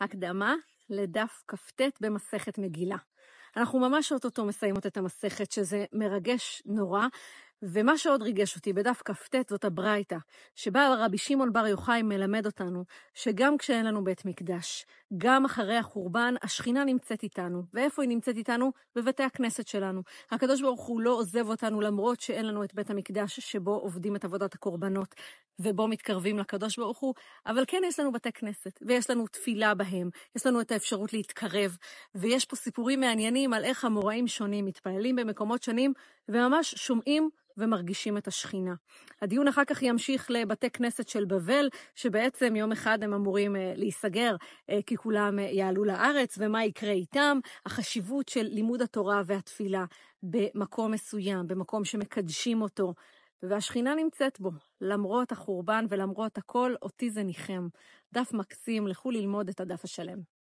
הקדמה לדף כ"ט במסכת מגילה. אנחנו ממש אוטוטו מסיימות את המסכת, שזה מרגש נורא. ומה שעוד ריגש אותי בדף כ"ט זאת הברייתא, שבה רבי שמעון בר יוחאי מלמד אותנו שגם כשאין לנו בית מקדש, גם אחרי החורבן, השכינה נמצאת איתנו. ואיפה היא נמצאת איתנו? בבתי הכנסת שלנו. הקדוש ברוך הוא לא עוזב אותנו למרות שאין לנו את בית המקדש שבו עובדים את עבודת הקורבנות. ובו מתקרבים לקדוש ברוך הוא, אבל כן יש לנו בתי כנסת, ויש לנו תפילה בהם, יש לנו את האפשרות להתקרב, ויש פה סיפורים מעניינים על איך המוראים שונים מתפללים במקומות שונים, וממש שומעים ומרגישים את השכינה. הדיון אחר כך ימשיך לבתי כנסת של בבל, שבעצם יום אחד הם אמורים אה, להיסגר, אה, כי כולם אה, יעלו לארץ, ומה יקרה איתם, החשיבות של לימוד התורה והתפילה במקום מסוים, במקום שמקדשים אותו. והשכינה נמצאת בו. למרות החורבן ולמרות הכל, אותי זה ניחם. דף מקסים, לכו ללמוד את הדף השלם.